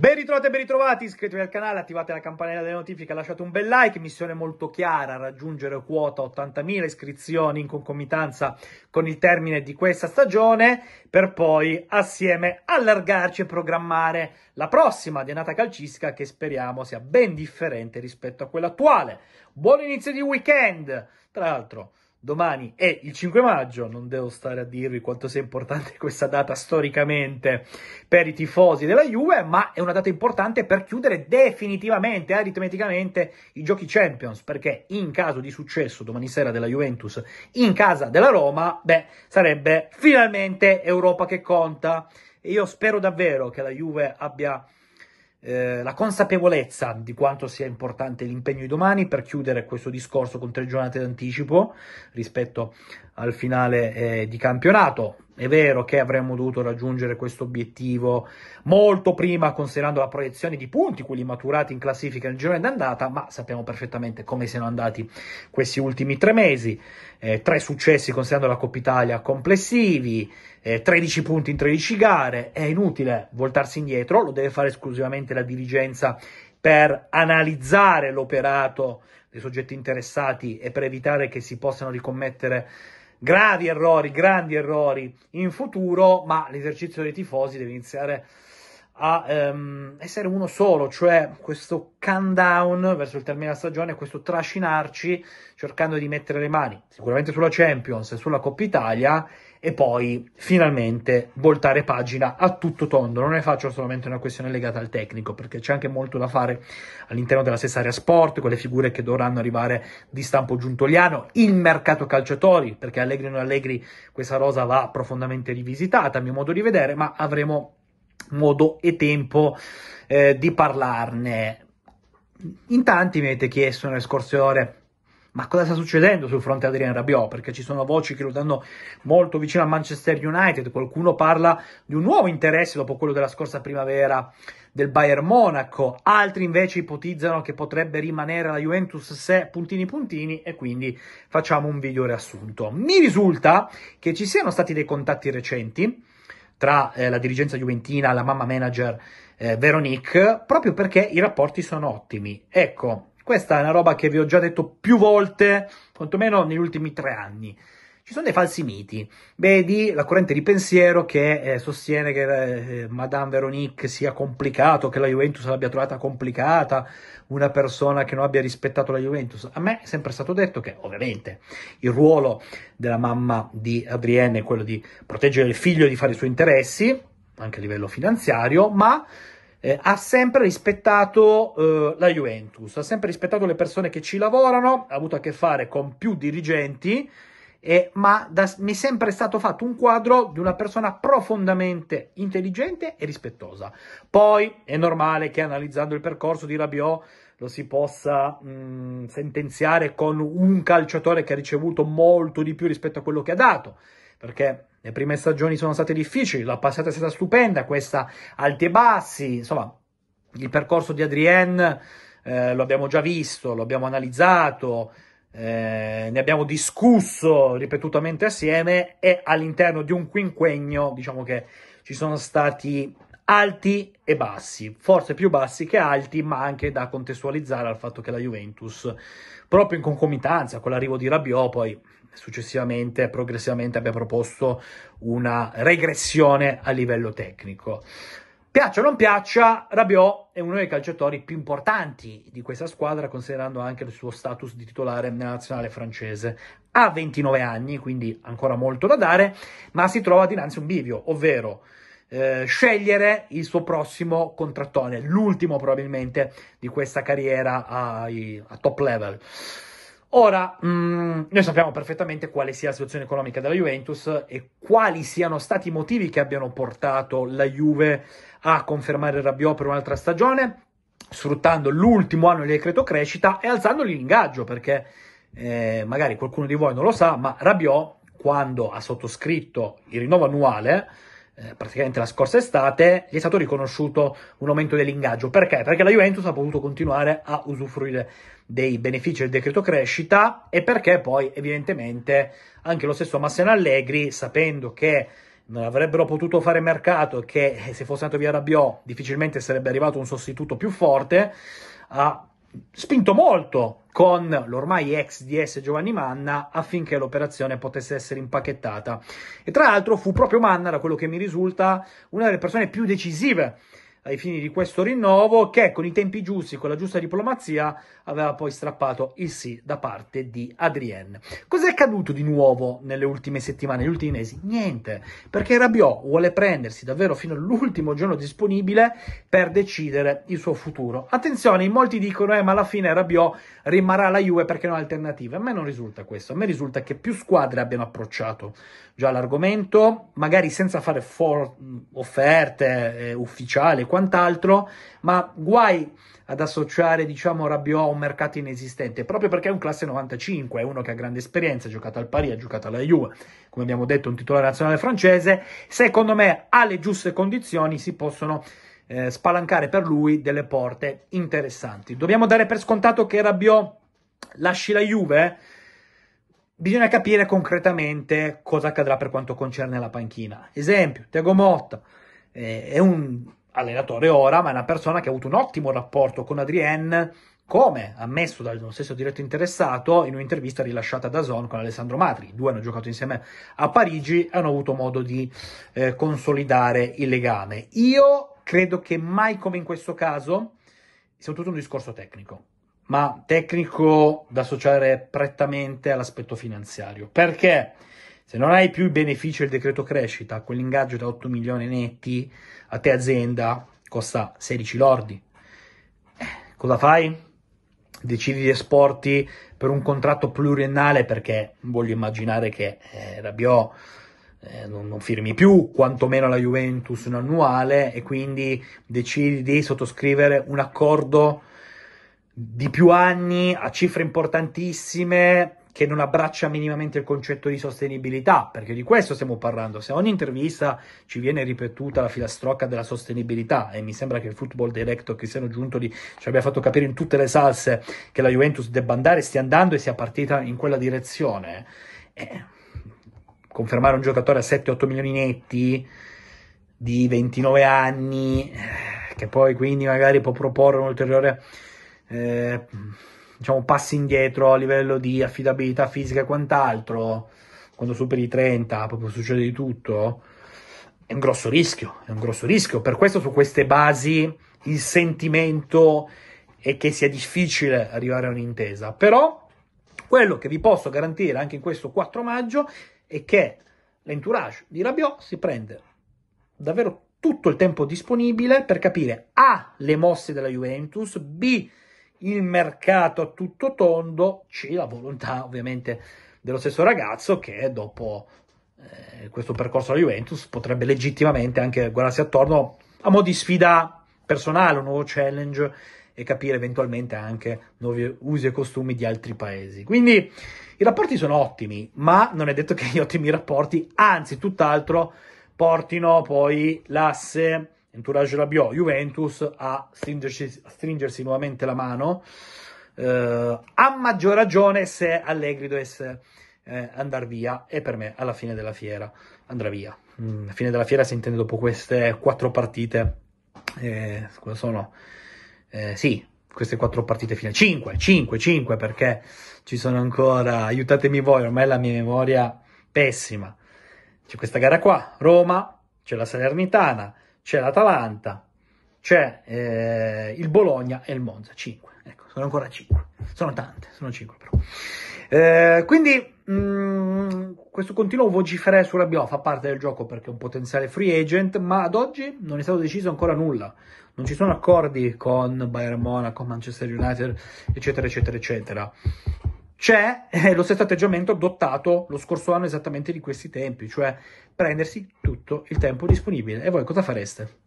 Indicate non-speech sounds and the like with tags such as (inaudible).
Ben ritrovati e ben ritrovati, iscrivetevi al canale, attivate la campanella delle notifiche, lasciate un bel like, missione molto chiara, raggiungere quota 80.000 iscrizioni in concomitanza con il termine di questa stagione, per poi assieme allargarci e programmare la prossima denata calcistica che speriamo sia ben differente rispetto a quella attuale. Buon inizio di weekend, tra l'altro domani è il 5 maggio, non devo stare a dirvi quanto sia importante (laughs) questa data storicamente per i tifosi della Juve, ma è una data importante per chiudere definitivamente, aritmeticamente, i giochi Champions, perché in caso di successo domani sera della Juventus in casa della Roma, beh, sarebbe finalmente Europa che conta. E Io spero davvero che la Juve abbia eh, la consapevolezza di quanto sia importante l'impegno di domani per chiudere questo discorso con tre giornate d'anticipo rispetto al finale eh, di campionato. È vero che avremmo dovuto raggiungere questo obiettivo molto prima, considerando la proiezione di punti, quelli maturati in classifica nel girone d'andata, ma sappiamo perfettamente come siano andati questi ultimi tre mesi. Eh, tre successi, considerando la Coppa Italia, complessivi, eh, 13 punti in 13 gare. È inutile voltarsi indietro, lo deve fare esclusivamente la dirigenza per analizzare l'operato dei soggetti interessati e per evitare che si possano ricommettere gravi errori, grandi errori in futuro, ma l'esercizio dei tifosi deve iniziare a ehm, essere uno solo, cioè questo countdown verso il termine della stagione, questo trascinarci cercando di mettere le mani sicuramente sulla Champions e sulla Coppa Italia e poi finalmente voltare pagina a tutto tondo. Non ne faccio solamente una questione legata al tecnico, perché c'è anche molto da fare all'interno della stessa area sport, quelle figure che dovranno arrivare di stampo giuntoliano, il mercato calciatori, perché Allegri o non Allegri questa rosa va profondamente rivisitata, a mio modo di vedere, ma avremo modo e tempo eh, di parlarne. In tanti mi avete chiesto nelle scorse ore ma cosa sta succedendo sul fronte Adrien Rabiot? Perché ci sono voci che lo danno molto vicino a Manchester United, qualcuno parla di un nuovo interesse dopo quello della scorsa primavera del Bayern Monaco, altri invece ipotizzano che potrebbe rimanere la Juventus se puntini puntini e quindi facciamo un video riassunto. Mi risulta che ci siano stati dei contatti recenti tra eh, la dirigenza juventina e la mamma manager eh, Veronique, proprio perché i rapporti sono ottimi. Ecco, questa è una roba che vi ho già detto più volte, quantomeno negli ultimi tre anni. Ci sono dei falsi miti. Vedi la corrente di pensiero che eh, sostiene che eh, Madame Veronique sia complicato, che la Juventus l'abbia trovata complicata, una persona che non abbia rispettato la Juventus. A me è sempre stato detto che, ovviamente, il ruolo della mamma di Adrienne è quello di proteggere il figlio e di fare i suoi interessi, anche a livello finanziario, ma eh, ha sempre rispettato eh, la Juventus, ha sempre rispettato le persone che ci lavorano, ha avuto a che fare con più dirigenti, eh, ma da, mi è sempre stato fatto un quadro di una persona profondamente intelligente e rispettosa. Poi è normale che analizzando il percorso di Rabiot lo si possa mh, mm, sentenziare con un calciatore che ha ricevuto molto di più rispetto a quello che ha dato, perché le prime stagioni sono state difficili, la passata è stata stupenda, questa alti e bassi, insomma, il percorso di Adrienne eh, lo abbiamo già visto, lo abbiamo analizzato, eh, ne abbiamo discusso ripetutamente assieme e all'interno di un quinquennio, diciamo che ci sono stati alti e bassi, forse più bassi che alti, ma anche da contestualizzare al fatto che la Juventus, proprio in concomitanza con l'arrivo di Rabiot, poi successivamente, progressivamente abbia proposto una regressione a livello tecnico. Piaccia o non piaccia, Rabiot è uno dei calciatori più importanti di questa squadra, considerando anche il suo status di titolare nella nazionale francese. Ha 29 anni, quindi ancora molto da dare, ma si trova dinanzi a un bivio, ovvero eh, scegliere il suo prossimo contrattone, l'ultimo probabilmente di questa carriera ai, a top level. Ora, mh, mm, noi sappiamo perfettamente quale sia la situazione economica della Juventus e quali siano stati i motivi che abbiano portato la Juve a confermare Rabiot per un'altra stagione, sfruttando l'ultimo anno di decreto crescita e alzandogli l'ingaggio, perché eh, magari qualcuno di voi non lo sa, ma Rabiot, quando ha sottoscritto il rinnovo annuale, eh, praticamente la scorsa estate, gli è stato riconosciuto un aumento dell'ingaggio. Perché? Perché la Juventus ha potuto continuare a usufruire dei benefici del decreto crescita e perché poi evidentemente anche lo stesso Massena Allegri, sapendo che non avrebbero potuto fare mercato e che eh, se fosse andato via Rabiot difficilmente sarebbe arrivato un sostituto più forte, ha spinto molto con l'ormai ex DS Giovanni Manna affinché l'operazione potesse essere impacchettata. E tra l'altro fu proprio Manna, da quello che mi risulta, una delle persone più decisive ai fini di questo rinnovo che con i tempi giusti, con la giusta diplomazia, aveva poi strappato il sì da parte di Adrien. Cos'è accaduto di nuovo nelle ultime settimane, negli ultimi mesi? Niente, perché Rabiot vuole prendersi davvero fino all'ultimo giorno disponibile per decidere il suo futuro. Attenzione, in molti dicono eh, ma alla fine Rabiot rimarrà la Juve perché non ha alternative. A me non risulta questo, a me risulta che più squadre abbiano approcciato già l'argomento, magari senza fare for- offerte eh, ufficiali quant'altro, ma guai ad associare, diciamo, Rabiot a un mercato inesistente, proprio perché è un classe 95, è uno che ha grande esperienza, ha giocato al Pari, ha giocato alla Juve, come abbiamo detto, un titolare nazionale francese, secondo me ha le giuste condizioni, si possono eh, spalancare per lui delle porte interessanti. Dobbiamo dare per scontato che Rabiot lasci la Juve? Bisogna capire concretamente cosa accadrà per quanto concerne la panchina. Esempio, Tiago Motta eh, è un allenatore ora, ma è una persona che ha avuto un ottimo rapporto con Adrienne, come ammesso dallo stesso diretto interessato in un'intervista rilasciata da Zon con Alessandro Matri. I due hanno giocato insieme a Parigi e hanno avuto modo di eh, consolidare il legame. Io credo che mai come in questo caso sia tutto un discorso tecnico, ma tecnico da associare prettamente all'aspetto finanziario. Perché? Se non hai più i benefici del decreto crescita, quell'ingaggio da 8 milioni netti a te azienda costa 16 lordi. Eh, cosa fai? Decidi di esporti per un contratto pluriennale perché voglio immaginare che eh, Rabiot eh, non, non, firmi più, quantomeno la Juventus un annuale, e quindi decidi di sottoscrivere un accordo di più anni a cifre importantissime che non abbraccia minimamente il concetto di sostenibilità, perché di questo stiamo parlando. Se a ogni intervista ci viene ripetuta la filastrocca della sostenibilità, e mi sembra che il football director Cristiano Giuntoli ci abbia fatto capire in tutte le salse che la Juventus debba andare, stia andando e sia partita in quella direzione, eh, confermare un giocatore a 7-8 milioni netti di 29 anni, eh, che poi quindi magari può proporre un ulteriore... Eh, diciamo, passi indietro a livello di affidabilità fisica e quant'altro, quando superi i 30 proprio succede di tutto, è un grosso rischio, è un grosso rischio. Per questo su queste basi il sentimento è che sia difficile arrivare a un'intesa, però quello che vi posso garantire anche in questo 4 maggio è che l'entourage di Rabiot si prende davvero tutto il tempo disponibile per capire A le mosse della Juventus, B il mercato tutto tondo, c'è la volontà ovviamente dello stesso ragazzo che dopo eh, questo percorso alla Juventus potrebbe legittimamente anche guardarsi attorno a mo' di sfida personale, un nuovo challenge e capire eventualmente anche nuovi usi e costumi di altri paesi. Quindi i rapporti sono ottimi, ma non è detto che gli ottimi rapporti, anzi tutt'altro, portino poi l'asse Entourage Rabiot, Juventus, a stringersi, a stringersi nuovamente la mano, eh, a maggior ragione se Allegri dovesse eh, andare via e per me alla fine della fiera andrà via. Mm, fine della fiera si intende dopo queste quattro partite, eh, sono? Eh, sì, queste quattro partite finali, 5, 5, 5 perché ci sono ancora, aiutatemi voi, ormai la mia memoria pessima. C'è questa gara qua, Roma, c'è la Salernitana, c'è l'Atalanta, c'è eh, il Bologna e il Monza, 5. Ecco, sono ancora 5. Sono tante, sono 5 però. Eh, quindi mh, mm, questo continuo vociferare su Rabiot fa parte del gioco perché è un potenziale free agent, ma ad oggi non è stato deciso ancora nulla. Non ci sono accordi con Bayern Monaco, Manchester United, eccetera, eccetera, eccetera c'è eh, lo stesso atteggiamento adottato lo scorso anno esattamente di questi tempi, cioè prendersi tutto il tempo disponibile. E voi cosa fareste?